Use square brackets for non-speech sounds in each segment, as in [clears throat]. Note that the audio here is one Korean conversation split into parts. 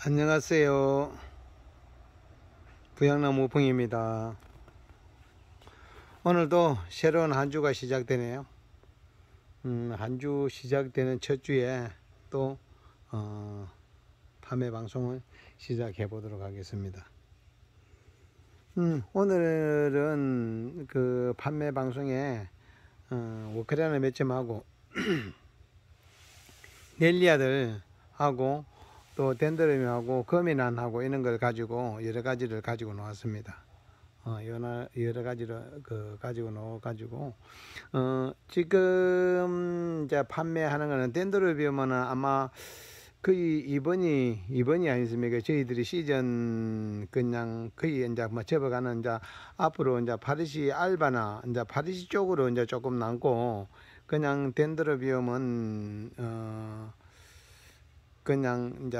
안녕하세요 부양나무 봉입니다 오늘도 새로운 한 주가 시작되네요 음, 한주 시작되는 첫 주에 또 어, 밤에 방송을 시작해 보도록 하겠습니다 음, 오늘은 그 판매 방송에 어, 우크라이나 몇 점하고 [clears throat] 넬리아들하고 또 덴드럼하고 거미난하고 이런 걸 가지고 여러 가지를 가지고 놓았습니다. 어, 여러, 여러 가지를 그 가지고 놓아 가지고 어, 지금 이제 판매하는 거는 덴드로비움은 아마 거의 이번이 이번이 아니습니까? 저희들이 시즌 그냥 거의 이제 뭐 접어가는 이제 앞으로 이제 파리시 알바나 이제 파리시 쪽으로 이제 조금 남고 그냥 덴드로비움은 어 그냥 이제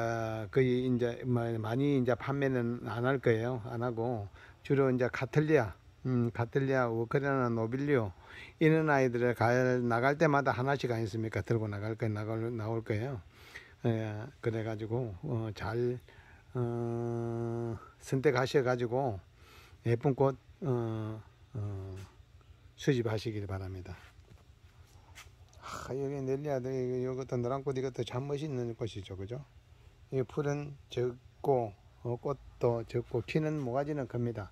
거의 이제 뭐 많이 이제 판매는 안 할 거예요. 안 하고 주로 이제 카틀리아, 음, 카틀리아, 우크라이나 노빌리오 이런 아이들을 갈, 나갈 때마다 하나씩 아니습니까? 들고 나갈 거 나올, 나올 거예요. 예, 그래가지고 어, 잘 어, 선택하셔가지고 예쁜 꽃 어, 어, 수집하시길 바랍니다. 아, 여기 내려야 돼. 이것도 노란꽃 이것도 참 멋있는 꽃이죠 그죠 이 풀은 적고 어, 꽃도 적고 키는 모가지는 큽니다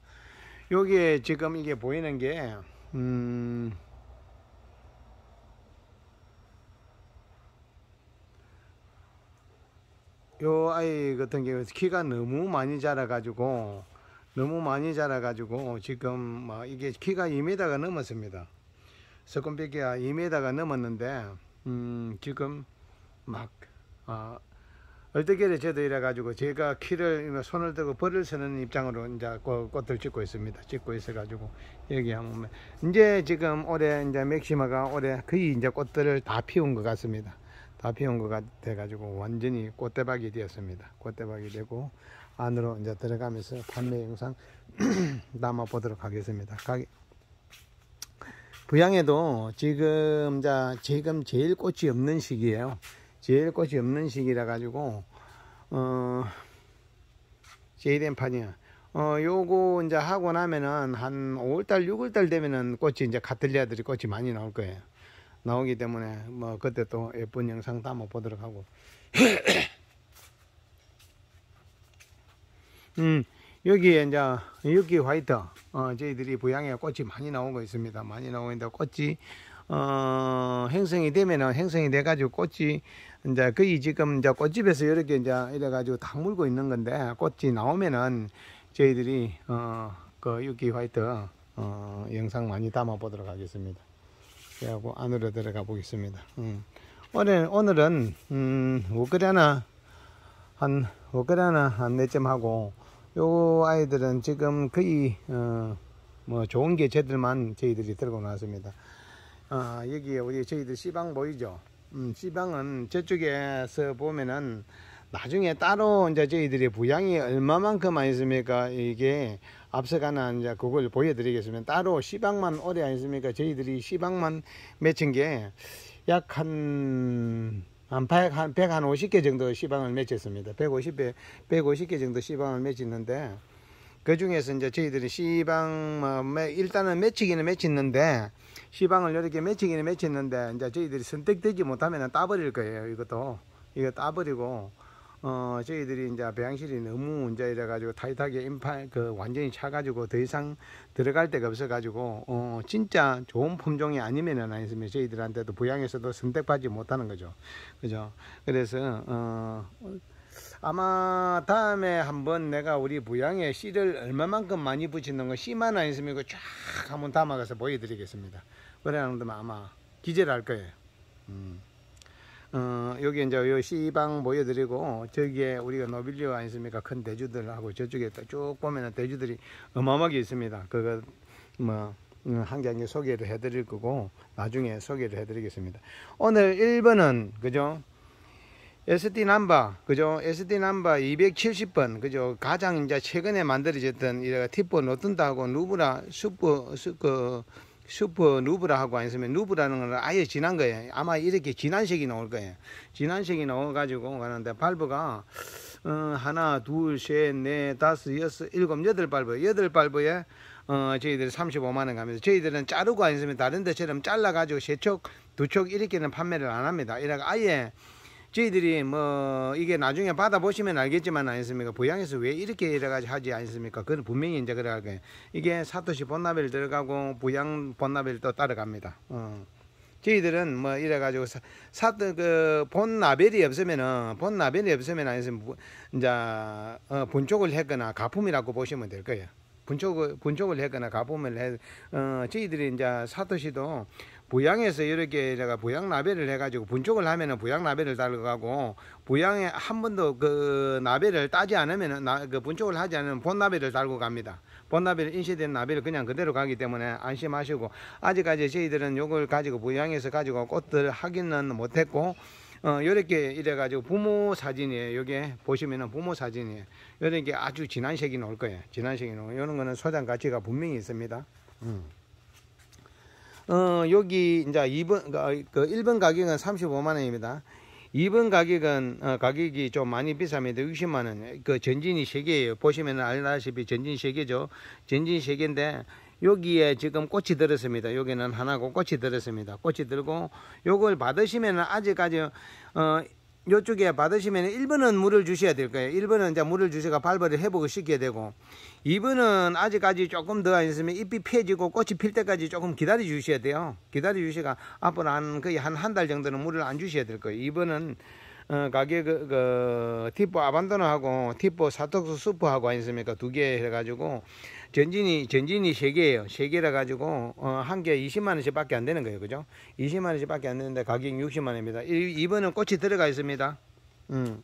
여기에 지금 이게 보이는 게 음, 요 아이 같은 경우 키가 너무 많이 자라 가지고 너무 많이 자라 가지고 지금 막 이게 키가 2m가 넘었습니다 석금비기가 2m가 넘었는데 음, 지금 막 어, 얼떨결에 저도 이래가지고 제가 키를 손을 들고 벌을 서는 입장으로 이제 꽃을 찍고 있습니다. 찍고 있어가지고 여기 한번 이제 지금 올해 이제 맥시마가 올해 거의 이제 꽃들을 다 피운 것 같습니다. 다 피운 것 같아가지고 완전히 꽃대박이 되었습니다. 꽃대박이 되고 안으로 이제 들어가면서 판매 영상 남아 [clears throat] 보도록 하겠습니다. 가게. 부양에도 지금 자 지금 제일 꽃이 없는 시기에요 제일 꽃이 없는 시기라 가지고 어 제일 엠 판이야 어 요거 이제 하고 나면은 한 5월달 6월달 되면은 꽃이 이제 가틀리아들이 꽃이 많이 나올 거예요. 나오기 때문에 뭐 그때 또 예쁜 영상 담아 보도록 하고 [clears throat] 음 여기에 이제 여기 화이트 어, 저희들이 부양에 꽃이 많이 나오고 있습니다. 많이 나오는데 꽃이 어, 행성이 되면은 행성이 돼가지고 꽃이 이제 거의 지금 이제 꽃집에서 이렇게 이제 이래가지고 다 물고 있는 건데 꽃이 나오면은 저희들이 어, 그 유기 화이트 어, 영상 많이 담아 보도록 하겠습니다. 그래고 안으로 들어가 보겠습니다. 음. 오늘 오늘은 음, 우크라나한우크라나한 4점 하고 요 아이들은 지금 거의 어, 뭐 좋은 개체들만 저희들이 들고 나왔습니다 어, 여기 에 우리 저희들 씨방 보이죠 음, 씨방은 저쪽에서 보면은 나중에 따로 이제 저희들이 부양이 얼마만큼 많 있습니까 이게 앞서가는 이제 그걸 보여드리겠습니다 따로 씨방만 오래 안 있습니까 저희들이 씨방만 맺힌 게약한 한 100, 한, 1한 50개 정도 시방을 맺혔습니다. 150개, 150개 정도 시방을 맺혔는데그 중에서 이제 저희들이 시방, 뭐, 일단은 맺히기는 맺혔는데, 시방을 이렇게 맺히기는 맺혔는데, 이제 저희들이 선택되지 못하면 따버릴 거예요, 이것도. 이거 따버리고, 어, 저희들이 이제 배양실이 너무 이제 이래가지고 타이트하게 인파, 그 완전히 차가지고 더 이상 들어갈 데가 없어가지고, 어, 진짜 좋은 품종이 아니면은 아니면 저희들한테도 부양에서도 선택받지 못하는 거죠. 그죠. 그래서, 어, 아마 다음에 한번 내가 우리 부양에 씨를 얼마만큼 많이 붙이는 거 씨만 아니으면 이거 쫙 한번 담아가서 보여드리겠습니다. 그래야 하면 아마 기재를 할 거예요. 음. 어, 여기 이제 요 시방 보여드리고 저기에 우리가 노빌리오 아니십니까 큰 대주들하고 저쪽에 쭉 보면은 대주들이 어마어마하게 있습니다 그거 뭐한개한개 음, 소개를 해드릴 거고 나중에 소개를 해드리겠습니다 오늘 1번은 그죠 SD 남바 그죠 SD 남바 270번 그죠 가장 이제 최근에 만들어졌던 이래가 티포 노튼다하고 누브라 슈퍼 슈그 슈퍼 누브라 하고 안으면 누브라는 건 아예 진한 거예요. 아마 이렇게 진한 색이 나올 거예요. 진한 색이 나와가지고 가는데 발브가 어, 하나, 둘, 셋, 넷, 다섯, 여섯, 일곱, 여덟 발브. 여덟 발브에 어, 저희들이 35만 원 가면서 저희들은 자르고 안으면 다른 데처럼 잘라가지고 세척, 두척 이렇게는 판매를 안 합니다. 이래가 아예 저희들이 뭐 이게 나중에 받아보시면 알겠지만 아니습니까 보양에서 왜 이렇게 여러 가지 하지 않습니까 그건 분명히 이제 그래갈 거 이게 사토시 본나벨 들어가고 보양 본나벨 또 따라갑니다 어. 저희들은 뭐 이래 가지고 사토 그본 나벨이 없으면은 본 나벨이 없으면 아니면 이제 어, 본쪽을 했거나 가품이라고 보시면 될 거예요 분촉을 분촉을 했거나 가품을 해 어, 저희들이 이제 사토시도 부양에서 이렇게 제가 부양 나베를 해가지고 분쪽을 하면은 부양 나베를 달가고 고 부양에 한 번도 그 나베를 따지 않으면은 나, 그 분쪽을 하지 않으면 본 나베를 달고 갑니다. 본 나베를 인쇄된 나베를 그냥 그대로 가기 때문에 안심하시고 아직까지 저희들은 요걸 가지고 부양에서 가지고 꽃들 확인은 못했고 어, 이렇게 이래가지고 부모 사진이에요. 요게 보시면은 부모 사진이에요. 이런 게 아주 진한 색이 나올 거예요. 진한 색이 나올. 거예 요런 거는 소장 가치가 분명히 있습니다. 음. 어, 여기 이제 2번 그 1번 그 가격은 35만 원입니다. 2번 가격은 어, 가격이 좀 많이 비쌉니다. 60만 원. 그 전진이 3개예요 보시면 알다시피 전진이 세개죠 전진이 세개인데 여기에 지금 꽃이 들었습니다. 여기는 하나고 꽃이 들었습니다. 꽃이 들고 요걸 받으시면 아직까지 어 요쪽에 받으시면 1번은 물을 주셔야 될 거예요. 1번은 이제 물을 주셔서 발벌을 회복을 시켜야 되고 2번은 아직까지 조금 더 있으면 잎이 펴지고 꽃이 필 때까지 조금 기다려 주셔야 돼요. 기다려 주셔가 앞으로 한 거의 한 한 달 정도는 물을 안 주셔야 될 거예요. 2번은 어, 가게 그, 그 티포 아반도너하고 티포 사톡스 수프하고 아습니까두 개 해가지고 전진이 전진이 세 개예요. 세 개라 가지고 어, 한개 20만 원씩밖에 안 되는 거예요. 그죠? 20만 원씩밖에 안 되는데 가격 60만 원입니다. 1, 2번은 꽃이 들어가 있습니다. 음.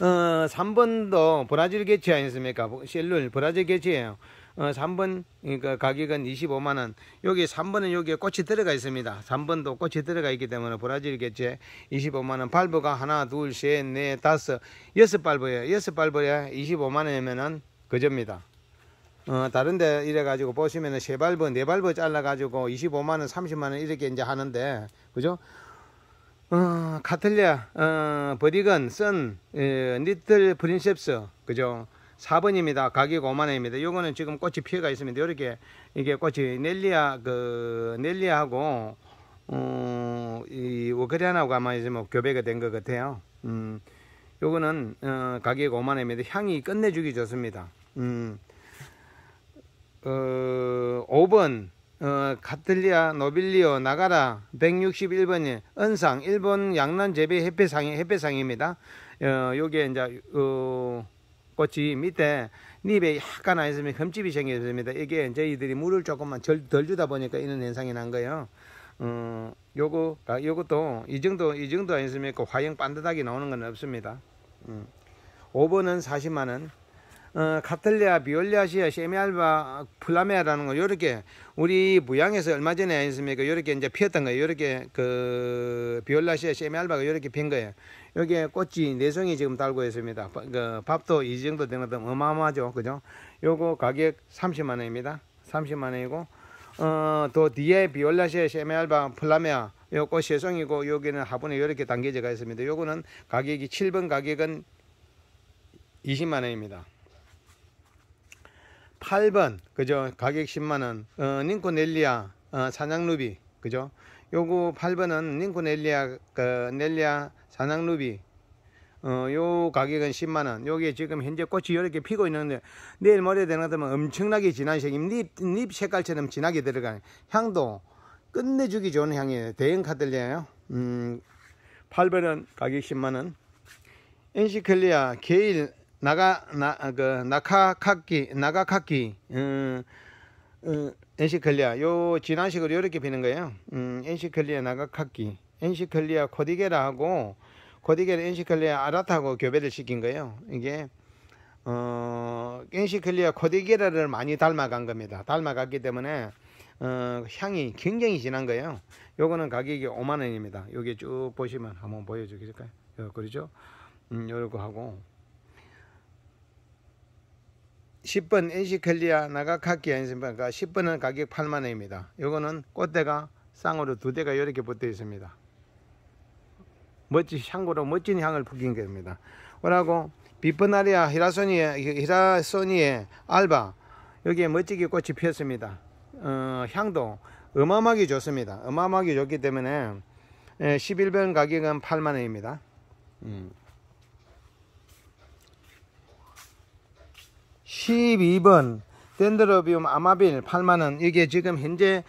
어, 3번도 브라질 개체 아니습니까? 셀룰 브라질 개체예요. 어, 3번 그러니까 가격은 25만 원. 여기 3번은 여기에 꽃이 들어가 있습니다. 3번도 꽃이 들어가 있기 때문에 브라질 개체 25만 원. 발브가 하나, 둘, 셋, 넷, 다섯, 여섯 발브예요. 여섯 발브야 25만 원이면은 그저입니다. 어, 다른데 이래가지고 보시면은 세 발버, 네 발버 잘라가지고 25만원, 30만원 이렇게 이제 하는데, 그죠? 어, 카틀리아, 어, 버디건, 선, 에, 니틀 프린셉스, 그죠? 4번입니다. 가격 5만원입니다. 요거는 지금 꽃이 피해가 있습니다. 이렇게 이게 꽃이 넬리아, 그, 넬리아하고, 어, 이, 워크리안하고 아마 이제 뭐 교배가 된 것 같아요. 음, 요거는, 어, 가격 5만원입니다. 향이 끝내주기 좋습니다. 음, 어, 5번 어, 카틀리아 노빌리오 나가라 161번이 은상 일본 양난 재배 협회상이 협상입니다 어, 요게 이제 어, 꽃이 밑에 잎에 약간 아이스면 흠집이 생겼습니다. 이게 저희들이 물을 조금만 덜, 덜 주다 보니까 이런 현상이 난 거예요. 어, 요거 아, 요것도 이 정도 이 정도 아니으면 그 화형 반듯하게 나오는 건 없습니다. 음. 5번은 40만 원. 어, 카텔리아 비올리아시아, 세미알바, 플라메아라는 거 요렇게 우리 무양에서 얼마 전에 아니습니까? 요렇게 이제 피었던 거예요. 요렇게 그 비올리아시아, 세미알바가 요렇게 핀 거예요. 여기에 꽃이 내송이 네 지금 달고 있습니다. 그 밥도 이 정도 되는 건 어마어마하죠. 그죠? 요거 가격 30만 원입니다. 30만 원이고 어, 또 뒤에 비올라시아, 세메알바, 플라메아 요 꽃이 세송이고 여기는 화분에 요렇게단겨져가 있습니다. 요거는 가격이 7번 가격은 20만 원입니다. 8번 그죠 가격 10만원 어, 닌코넬리아 어, 사냥루비 그죠 요거 8번은 닌코넬리아 그 넬리아 사냥루비 어, 요 가격은 10만원 요게 지금 현재 꽃이 이렇게 피고 있는데 내일 모레 되나 되면 엄청나게 진한 색임 잎, 잎 색깔처럼 진하게 들어가는 향도 끝내주기 좋은 향이에요 대형 카들리아요 음, 8번은 가격 10만원 엔시클리아 게일 나가 나 그 나카카키 나가카키 음, 음 엔시클리아 요지난식으로 이렇게 비는 거예요. 음 엔시클리아 나가카키 엔시클리아 코디게라하고 코디게라 엔시클리아 아라타하고 교배를 시킨 거예요. 이게 어 엔시클리아 코디게라를 많이 닮아간 겁니다. 닮아갔기 때문에 어, 향이 굉장히 진한 거예요. 요거는 가격이 5만 원입니다. 여기 쭉 보시면 한번 보여주실까요? 그러죠? 음, 요거 하고 10번 엔시클리아나가 각기 엔시클리아가 10번은 가격 8만원입니다. 이거는 꽃대가 쌍으로 두 대가 이렇게 붙어 있습니다. 멋진 향으로 멋진 향을 풍긴 겁니다. 오라고 비퍼나리아 히라소니에 히라소니에 알바 여기에 멋지게 꽃이 피었습니다. 어, 향도 어마어마하게 좋습니다. 어마어마하게 좋기 때문에 11번 예, 가격은 8만원입니다. 음. 12번 덴드로비움 아마빌 8만원 이게 지금 현재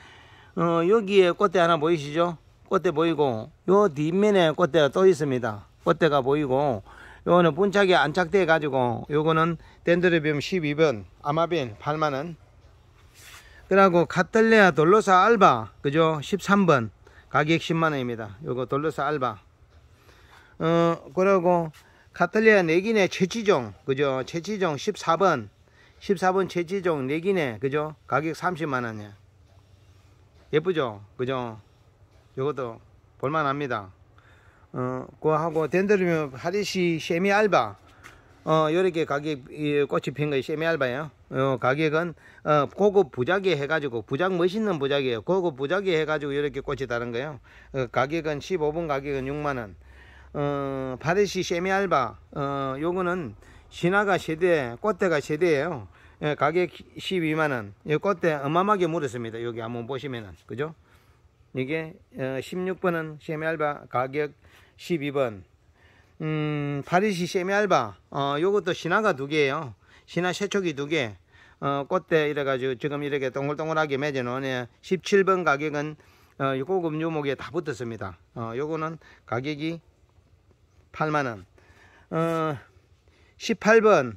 어, 여기에 꽃대 하나 보이시죠? 꽃대 보이고 요 뒷면에 꽃대가 또 있습니다. 꽃대가 보이고 요거는 분착이 안착돼 가지고 요거는 덴드로비움 12번 아마빌 8만원 그리고 카텔레아 돌로사 알바 그죠? 13번 가격 10만원입니다. 요거 돌로사 알바 어 그리고 카탈리아 내기네 최치종 그죠 최치종 14번 14번 최치종 내기네 그죠 가격 3 0만원이 예쁘죠 그죠 이것도 볼만합니다 어 그거 하고 덴드리움 하리시 쉐미 알바 어 요렇게 가격 이 꽃이 핀거 쉐미 알바예요 어 가격은 어 고급 부작위 해가지고 부작 멋있는 부작이에요 고급 부작위 해가지고 요렇게 꽃이 다른 거예요 어, 가격은 15분 가격은 6만원 어, 바데시 세미알바 어, 요거는 신화가 세대 꽃대가 세대예요 예, 가격 12만원 이 꽃대 어마마하게 물었습니다 여기 한번 보시면은 그죠 이게 어, 16번은 세미알바 가격 12번 음, 파리시 세미알바 어, 요것도 신화가 두 개예요 신화 세척이 두개 어, 꽃대 이래가지고 지금 이렇게 동글동글하게 맺어놓은 17번 예, 가격은 어, 고급 유목에 다 붙었습니다 어, 요거는 가격이 8만원 어, 18번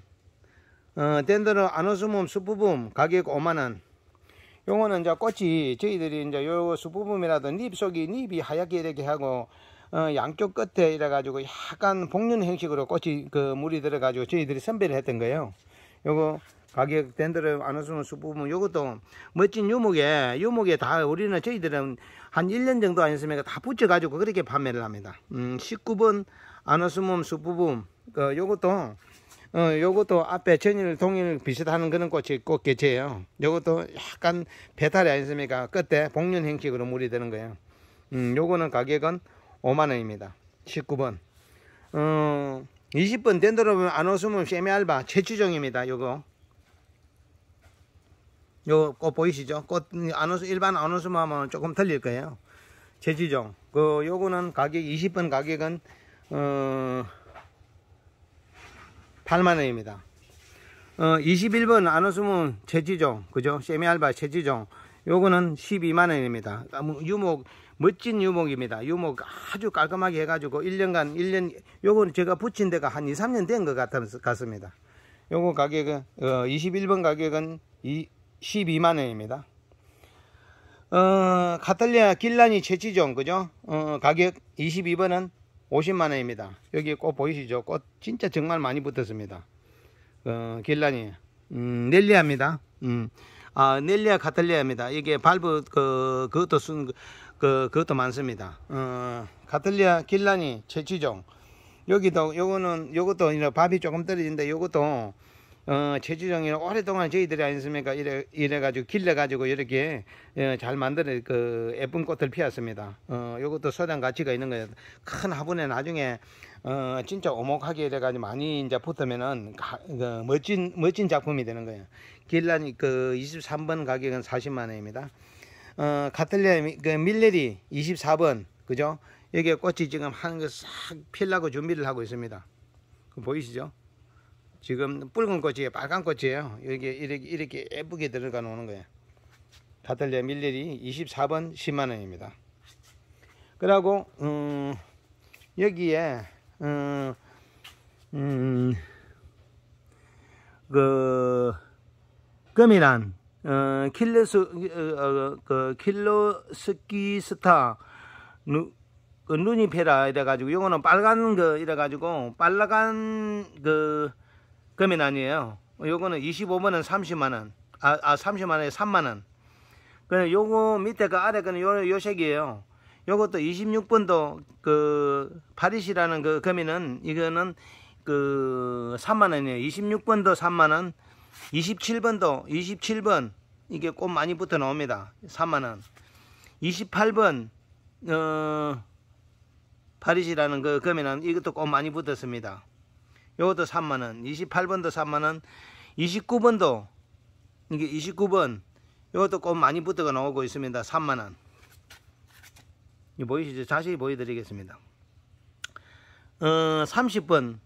어, 덴드로 아노스뮴 수부붐 가격 5만원 요거는 이제 꽃이 저희들이 이제 요 수부붐이라도 잎 속이 잎이 하얗게 이렇게 하고 어, 양쪽 끝에 이래 가지고 약간 복륜 형식으로 꽃이 그 물이 들어 가지고 저희들이 선별을 했던 거예요 요거 가격 덴드로 아노스뮴 수부붐 요것도 멋진 유목에 유목에 다 우리는 저희들은 한 1년 정도 안 했으면 다 붙여 가지고 그렇게 판매를 합니다 음 19번 아노스몸 수부붐 그 요것도 어, 요것도 앞에 전일 동일 비슷한 그런 꽃이 꽃게체예요. 요것도 약간 배탈이 아니습니까? 끝에 복륜 행식으로 물이 되는 거예요. 음, 요거는 가격은 5만 원입니다. 19번. 어, 20번 덴드로브 아노스문 세미알바 최추종입니다. 요거. 요 꽃 보이시죠? 꽃 아노스 일반 아노스문 하면 조금 틀릴 거예요. 최추종. 그 요거는 가격 20번 가격은 어, 8만원입니다. 어, 21번 안호수문 제지종 그죠? 세미알바 제지종 요거는 12만원입니다. 아, 뭐, 유목 멋진 유목입니다. 유목 아주 깔끔하게 해가지고 1년간 1년 요거는 제가 붙인 데가 한 2, 3년 된 것 같습니다. 요거 가격은 어, 21번 가격은 12만원입니다. 어, 카탈리아 길라니 채지종 그죠? 어, 가격 22번은 50만원입니다 여기 꽃 보이시죠 꽃 진짜 정말 많이 붙었습니다 어, 길라니 음, 넬리아입니다 음. 아, 넬리아 카틀리아입니다 이게 발브 그, 그것도 순 그, 그, 그것도 많습니다 어, 카틀리아 길라니 채취종 여기도 요거는 요것도 밥이 조금 떨어진데 요것도 어, 제주종이 오랫동안 저희들이 아니습니까? 이래, 이래가지고 길러가지고 이렇게 어, 잘 만들어 그 예쁜 꽃을 피웠습니다. 어, 요것도 소장 가치가 있는 거예요. 큰 화분에 나중에 어, 진짜 오목하게 이래가지고 많이 이제 붙으면은 가, 그 멋진, 멋진 작품이 되는 거예요. 길란이 그 23번 가격은 40만 원입니다. 어, 카틀레 그 밀레리 24번 그죠? 여기에 꽃이 지금 한거싹 필려고 준비를 하고 있습니다. 보이시죠? 지금 붉은 꽃이에요 빨간 꽃이에요 여기 게 이렇게 이렇게 예쁘게 들어가 놓는 거예요 다틀레 밀리리 24번 10만원입니다 그러고 음, 여기에 음, 음, 그 금이란 어, 킬러스 어, 어, 그 킬로스키스타 누, 그 눈이 페라 이래가지고 요거는 빨간 거 이래가지고 빨간 그 금액 아니에요. 요거는 25만원 30만원 아, 아 30만원에 3만원 그 요거 밑에 그 아래 그는 요, 요 색이에요 요것도 26번도 그 파리시라는 그금이는 이거는 그 3만원이에요 26번도 3만원 27번도 27번 이게 꽃 많이 붙어 나옵니다 3만원 28번 어 파리시라는 그금이는 이것도 꽃 많이 붙었습니다 요것도 3만원 28번도 3만원 29번도 이게 29번 요것도 꼭 많이 붙어가 나오고 있습니다 3만원 이 보이시죠 자세히 보여드리겠습니다 어, 30번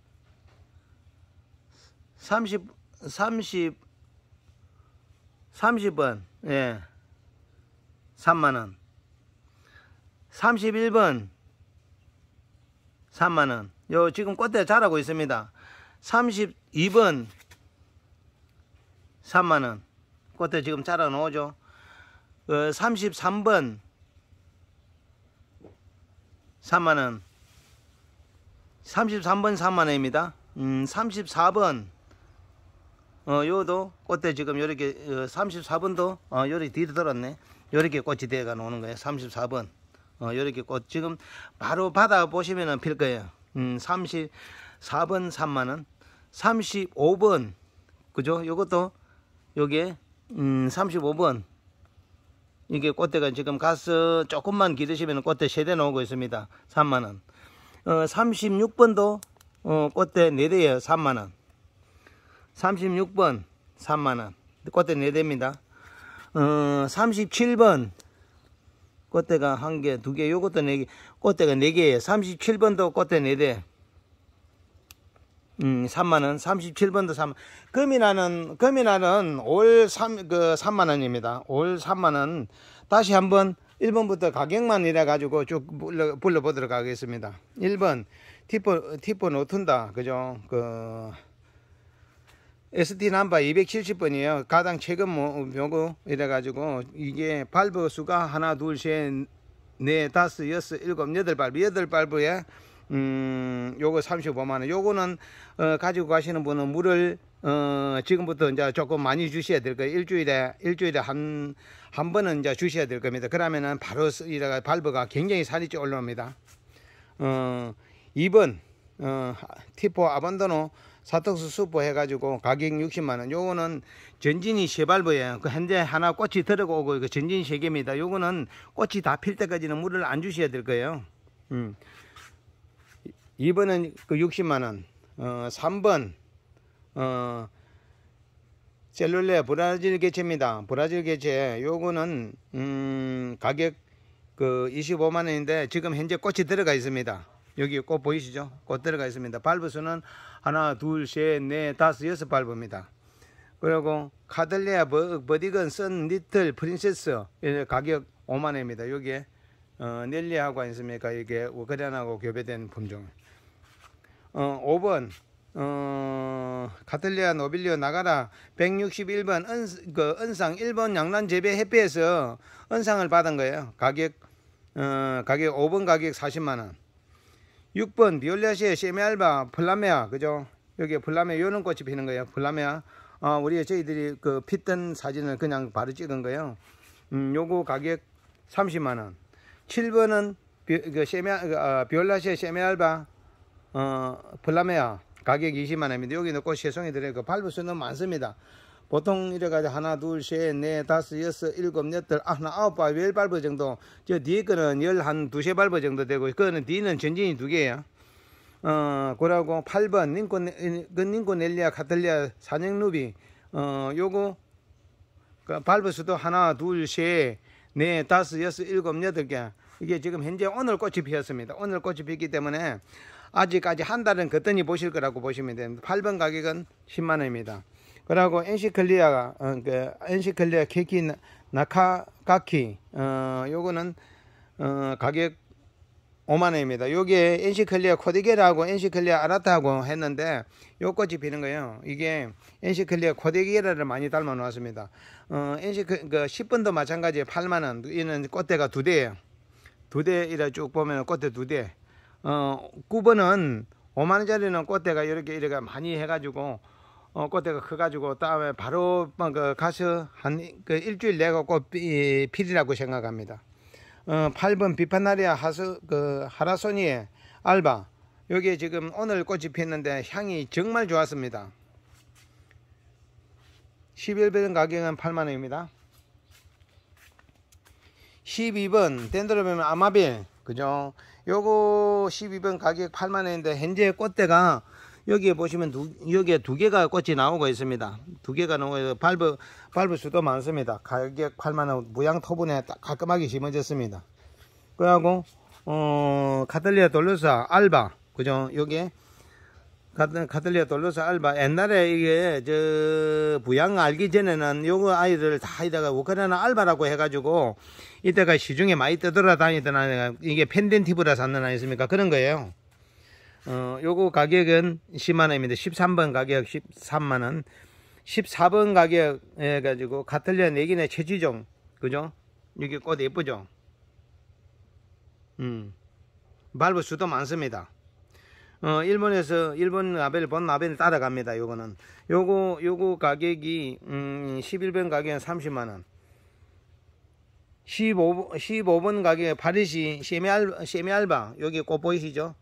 30 30 30번 예 3만원 31번 3만원 요 지금 꽃대 자라고 있습니다 32번 3만원 꽃대 지금 자라 놓죠 어, 33번 3만원 33번 3만원입니다 음, 34번 어, 요도 꽃대 지금 요렇게 어, 34번도 어, 요렇게 뒤로 돌았네 요렇게 꽃이 되어가 노는 거예요 34번 어, 요렇게 꽃 지금 바로 받아 보시면은 필 거예요 음, 34번 3만원 35번 그죠? 이것도 요게 음 35번 이게 꽃대가 지금 가스 조금만 기르시면 꽃대 세 대 나오고 있습니다. 3만원 어, 36번도 어, 꽃대 4대에요 3만원 36번 3만원 꽃대 4대입니다. 어, 37번 꽃대가 한개두개 요것도 4개 꽃대가 4개에요 37번도 꽃대 4대 음, 3만원, 37번도 3만 금이나는, 금이나는 올 3, 그 3만원입니다. 올 3만원. 다시 한번 1번부터 가격만 이래가지고 쭉 불러, 불러보도록 하겠습니다. 1번, 티포, 티포 노툰다. 그죠? 그, ST 남바 270번이에요. 가당 최근 요거 이래가지고 이게 발브 수가 하나, 둘, 셋, 넷, 네, 다섯, 여섯, 일곱, 여덟 발브, 여덟 발브에 음, 요거 35만원. 요거는, 어, 가지고 가시는 분은 물을, 어, 지금부터 이제 조금 많이 주셔야 될 거예요. 일주일에, 일주일에 한, 한 번은 이제 주셔야 될 겁니다. 그러면은 바로, 이래가 발버가 굉장히 살이 쪄 올라옵니다. 어, 2번, 어, 티포 아반도노 사턱수 수포 해가지고 가격 60만원. 요거는 전진이 세발부예요. 그 현재 하나 꽃이 들어오고, 그 전진 세개입니다. 요거는 꽃이 다 필 때까지는 물을 안 주셔야 될 거예요. 음. 2번은 그 60만원 어, 3번 어, 셀룰레 브라질 개체입니다. 브라질 개체 요거는 음, 가격 그 25만원인데 지금 현재 꽃이 들어가 있습니다. 여기 꽃 보이시죠? 꽃 들어가 있습니다. 발브 수는 하나 둘셋넷 다섯 여섯 발브입니다. 그리고 카델리아 버디건 선 리틀 프린세스 예, 가격 5만원입니다. 여기에 어, 넬리하고 있습니까? 이게 워크리안하고 교배된 품종. 어, 5번 어, 카텔리아 노빌리오 나가라 161번 은, 그 은상 1번 양란 재배 해피에서 은상을 받은 거예요. 가격 어, 가격 5번 가격 40만 원. 6번 비올렛의 세미알바 플라메아 그죠? 여기 에 플라메아 요런 꽃이 피는 거예요. 플라메아 어, 우리 저희들이 그 핏던 사진을 그냥 바로 찍은 거예요. 음, 요거 가격 30만 원. 7번은 비, 그 세미 아, 비올라시의 세미알바 어, 플라메아 가격 20만원입니다. 여기 넣고 시송해 드려요. 그 밟을 수는 많습니다. 보통 이래가지고 하나, 둘, 셋, 넷, 다섯, 여섯, 일곱, 여덟, 아, 하나, 아홉, 발, 열 발버 정도. 저 뒤에 거는 열 한 두세 밟을 정도 되고, 그거는 뒤는 전진이 두 개예요. 어, 그러고 8번 닌코, 닌코 넬리아 카틀리아 산행루비. 어, 요거 그 발버스도 하나, 둘, 셋, 넷, 다섯, 여섯, 일곱, 여덟 개. 이게 지금 현재 오늘 꽃이 피었습니다. 오늘 꽃이 피기 때문에 아직까지 한 달은 거뜬히 보실 거라고 보시면 됩니다. 8번 가격은 10만 원입니다. 그리고 엔시 클리아가 어, 그 NC 클리아 케키 나카가키 어 요거는 어 가격 5만 원입니다. 요게 엔시 클리아 코디게라고 엔시 클리아 아라타하고 했는데 요 꽃이 피는 거예요. 이게 엔시 클리아 코디게라를 많이 닮아 놓았습니다. 어 NC 그, 그 10번도 마찬가지에 8만 원. 이는 꽃대가 두 대예요. 두 대이래쭉 보면 꽃대 두 대. 어, 9번은 5만원짜리는 꽃대가 이렇게 이렇게 많이 해가지고 어, 꽃대가 커가지고 다음에 바로 뭐, 그 가서 한그 일주일 내고 꽃이 필이라고 생각합니다. 어, 8번 비판나리아 하스 그하라소니에 알바 여기 에 지금 오늘 꽃이 피었는데 향이 정말 좋았습니다. 11번 가격은 8만원입니다. 12번 덴드로비움 아마빌 그죠? 요거 12번 가격 8만원인데 현재 꽃대가 여기에 보시면 두, 여기에 두 개가 꽃이 나오고 있습니다. 두 개가 나오고 밟을, 밟을 수도 많습니다. 가격 8만원 무양 토분에 깔끔하게 심어졌습니다. 그리고 어, 카탈리아 돌로사 알바 그죠? 여기에 카틀리아 돌로서 알바 옛날에 이게 저 부양 알기 전에는 요거 아이들 다 이다가 우크라이나 알바라고 해가지고 이때가 시중에 많이 떠돌아다니던 아이가 이게 펜덴티브라 사는 아니습니까 그런 거예요 어 요거 가격은 10만원입니다 13번 가격 13만원 14번 가격 해가지고 카틀리아 내기네 최지종 그죠 이게 꽃 예쁘죠 음발을 수도 많습니다 어, 일본에서 일본 라벨 본 라벨을 따라갑니다. 요거는 요거 요거 가격이 음, 11번 가격은 30만 원. 15, 15번 가격에 파리시 세미알바, 여기 꽃 보이시죠?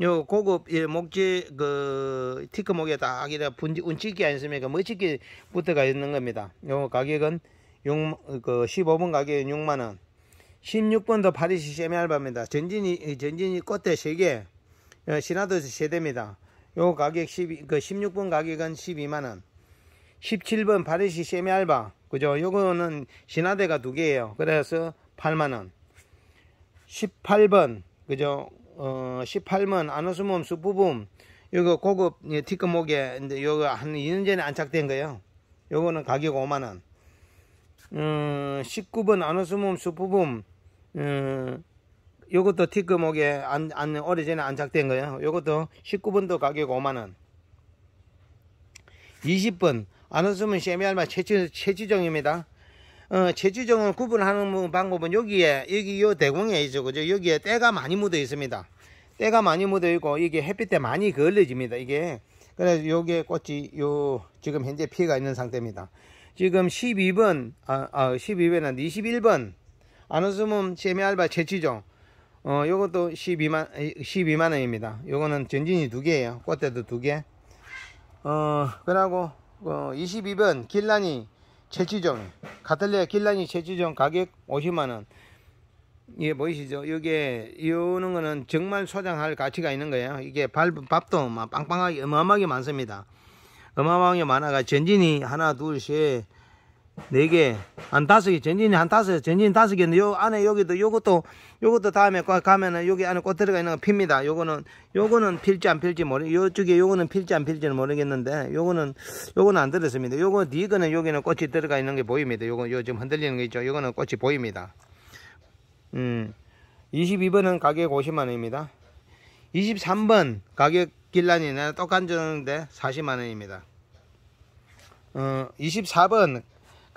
요 고급 예, 목재 그 티크목에 딱 이래 분지 운치기 아니습니까? 멋지게 붙어가 있는 겁니다. 요 가격은 6, 그 15번 가격은 6만 원. 16번도 파리시 세미알바입니다. 전진이 전진이 꽃대 3개 어, 신하드스 세대입니다. 요 가격 12, 그 16번 가격은 12만원. 17번 바리시 세미알바. 그죠? 요거는 신하대가두 개예요. 그래서 8만원. 18번. 그죠? 어, 18번 아노스몸 수부분. 요거 고급 예, 티끌목에 요거 한 2년 전에 안착된 거예요. 요거는 가격 5만원. 음, 어, 19번 아노스몸 수부분. 음, 어, 요것도 티끌목에 안, 안, 오래전에 안착된 거예요. 요것도 19번도 가격 5만원. 20번. 안웃으면 세미알마 채취, 채취종입니다. 어, 채취종을 구분하는 뭐 방법은 여기에, 여기 요 대공에 있죠. 그죠? 여기에 때가 많이 묻어 있습니다. 때가 많이 묻어 있고, 이게 햇빛에 많이 걸려집니다. 이게. 그래서 요게 꽃이 요, 지금 현재 피해가 있는 상태입니다. 지금 12번, 아, 아 12번은 21번. 안웃으면 세미알바 채취종. 어, 요것도 12만, 12만원입니다. 요거는 전진이 두 개예요. 꽃대도 두 개. 어, 그러고, 어, 22번 길라니 채취종. 카틀레 아 길라니 채취종 가격 50만원. 이게 예, 보이시죠? 이게, 이는 거는 정말 소장할 가치가 있는 거예요. 이게 밥, 밥도 막 빵빵하게, 어마어마하게 많습니다. 어마어마하게 많아가 전진이 하나, 둘, 셋, 4개, 한 5개, 전진이 한 5개, 전진이 5개인데 요 안에 여기도 요것도 요것도 다음에 가면은 여기 안에 꽃 들어가 있는 거 핍니다. 요거는 요거는 필지 안 필지 모르 요쪽에 요거는 필지 안 필지는 모르겠는데 요거는 요거는 안 들었습니다. 요거 니거는 여기는 꽃이 들어가 있는 게 보입니다. 요거 요 지금 흔들리는 거 있죠. 요거는 꽃이 보입니다. 음. 22번은 가격 50만 원입니다. 23번 가격 길란이나 똑같은데 40만 원입니다. 어, 24번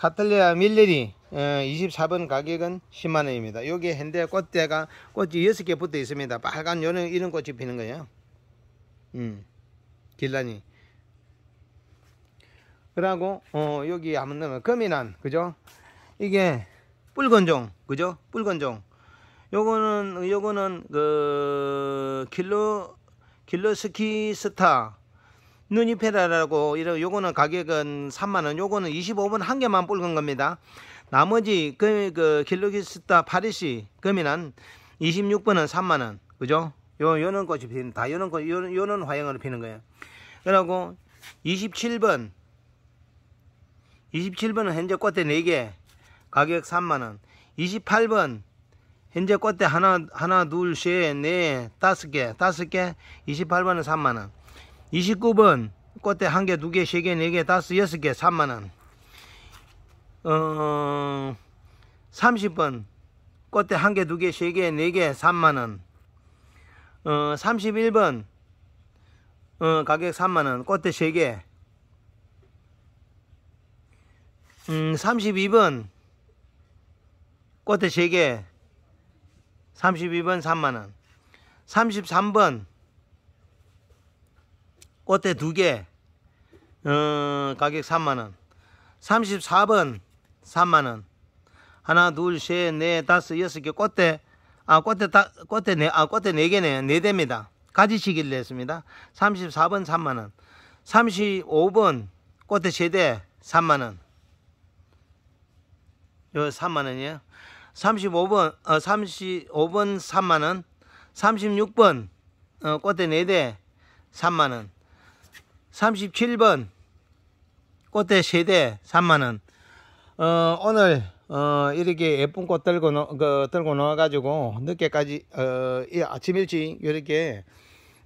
카틀레아 밀레리 24번 예, 가격은 10만원입니다. 여기 핸드 꽃대가 꽃이 6개 붙어 있습니다. 빨간 요런 이런 꽃이 피는 거예요. 음, 길라니. 그러고 어, 여기 한번 넣으면 금이난 그죠? 이게 뿔건종 그죠? 뿔건종 요거는 요거는 그 킬로 러 킬로스키 스타 눈이페라라고 이런 요거는 가격은 3만원 요거는 25번 한 개만 뽑은 겁니다. 나머지 그, 그킬로기스타 파리시 금이란 2 6분은 3만원 그죠? 요, 요는 꽃이 피는 다 요는 꽃 요는, 요는 화형으로 피는 거예요. 그러고 27번 27번은 현재 꽃대 4개 가격 3만원 28번 현재 꽃대 하나 하나 둘 셋넷 다섯 개 다섯 개 28번은 3만원 29번 꽃대 1 개, 2 개, 3 개, 4 개, 5개, 6 개, 3만원. 어, 30번 꽃대 1 개, 2 개, 3 개, 4 개, 3만원. 어, 31번 어, 가격 3만원, 꽃대 3 개. 음, 32번 꽃대 3 개. 32번 3만원. 33번 꽃대 두개 어, 가격 3만원 34번 3만원 하나 둘셋넷 다섯 여섯 개 꽃대 아 꽃대 다, 꽃대 네, 아 꽃대 네 개네 네 대입니다 가지치기를 했습니다 34번 3만원 35번 꽃대 세대 3만원 요 3만원이에요 35번 어, 35번 3만원 36번 어, 꽃대 네대 3만원 37번 꽃대 세대 3만원 어, 오늘 어, 이렇게 예쁜 꽃 들고, 놓, 그, 들고 나와가지고 늦게까지 어, 예, 아침 일찍 이렇게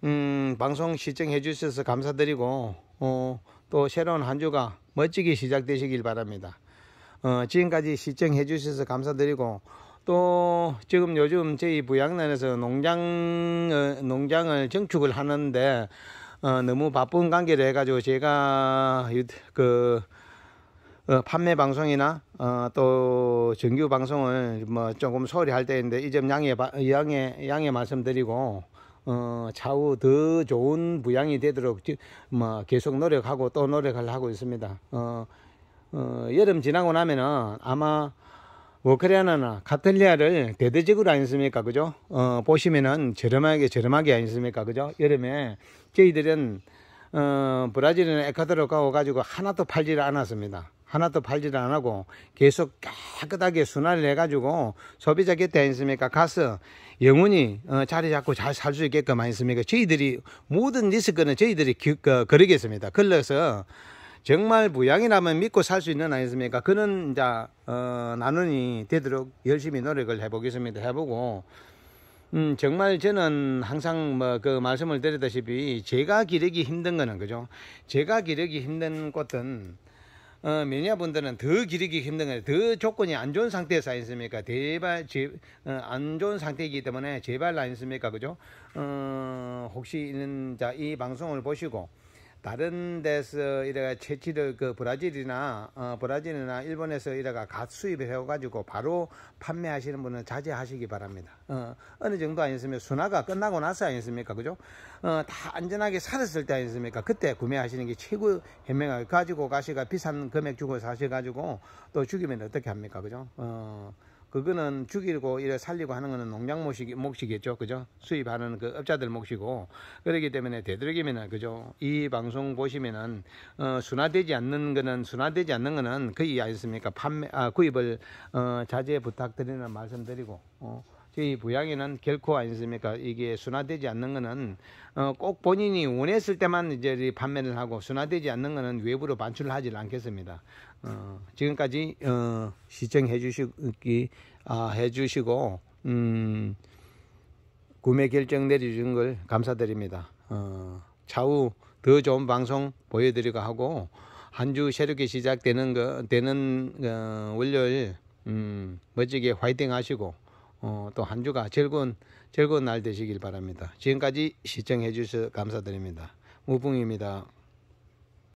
음, 방송 시청해 주셔서 감사드리고 어, 또 새로운 한 주가 멋지게 시작되시길 바랍니다. 어, 지금까지 시청해 주셔서 감사드리고 또 지금 요즘 저희 부양난에서 농장 어, 농장을 정축을 하는데 어, 너무 바쁜 관계로 해가지고 제가 그 어, 판매 방송이나 어, 또 정규 방송을 뭐 조금 소홀히 할 때인데 이 점 양해 양해 양해 말씀드리고 어, 차후 더 좋은 부양이 되도록 뭐 계속 노력하고 또 노력을 하고 있습니다. 어, 어, 여름 지나고 나면은 아마 우크라이나나 뭐 카틀리아를 대대적으로 아니습니까? 그죠? 어, 보시면은 저렴하게 저렴하게 아니습니까? 그죠? 여름에 저희들은 어, 브라질은 에콰도로 가고 가지고 하나도 팔지를 않았습니다. 하나도 팔지를 안 하고 계속 깨끗하게 순환을 해가지고 소비자 곁에 아니습니까? 가서 영원히 어, 자리 잡고 잘 살 수 있게끔 아니습니까? 저희들이 모든 리스크는 저희들이 그, 그, 어, 그러겠습니다. 걸러서 정말 부양이라면 믿고 살 수 있는 아니습니까그는 이제 어, 나누니 되도록 열심히 노력을 해보겠습니다. 해보고 음, 정말 저는 항상 뭐그 말씀을 드렸다시피 제가 기르기 힘든 거는 그죠? 제가 기르기 힘든 것은 어, 매니아 분들은 더 기르기 힘든 거예요. 더 조건이 안 좋은 상태에서 아니습니까? 제발 제, 어, 안 좋은 상태이기 때문에 제발 아니습니까? 그죠? 어, 혹시 있는 자, 이 방송을 보시고, 다른 데서 이래가 채취를 그 브라질이나 어, 브라질이나 일본에서 이래가 갓 수입을 해가지고 바로 판매하시는 분은 자제하시기 바랍니다. 어, 어느 정도 아니었습니 순화가 끝나고 나서 아니었습니까? 그죠? 어, 다 안전하게 살았을 때 아니었습니까? 그때 구매하시는 게 최고 현명하게 가지고 가시가 비싼 금액 주고 사셔가지고 또 죽이면 어떻게 합니까? 그죠? 어, 그거는 죽이고 이래 살리고 하는 거는 농장 몫이, 몫이겠죠. 그죠? 수입하는 그 업자들 몫이고. 그러기 때문에 되도록이면은, 그죠? 이 방송 보시면은, 어, 순화되지 않는 거는, 순화되지 않는 거는 거의 아니습니까? 판매, 아, 구입을, 어, 자제 부탁드리는 말씀 드리고, 어, 저희 부양에는 결코 아니습니까? 이게 순화되지 않는 거는 어, 꼭 본인이 원했을 때만 이제 판매를 하고 순화되지 않는 거는 외부로 반출을 하질 않겠습니다. 어, 지금까지 어, 시청해 주시기 아, 해주시고 음, 구매 결정 내려준 걸 감사드립니다. 어, 차후 더 좋은 방송 보여드리고 하고 한 주 새롭게 시작되는 거 되는 어, 월요일 음, 멋지게 화이팅 하시고 어, 또한 주가 즐거운 즐거운 날 되시길 바랍니다. 지금까지 시청해 주셔서 감사드립니다. 무풍입니다.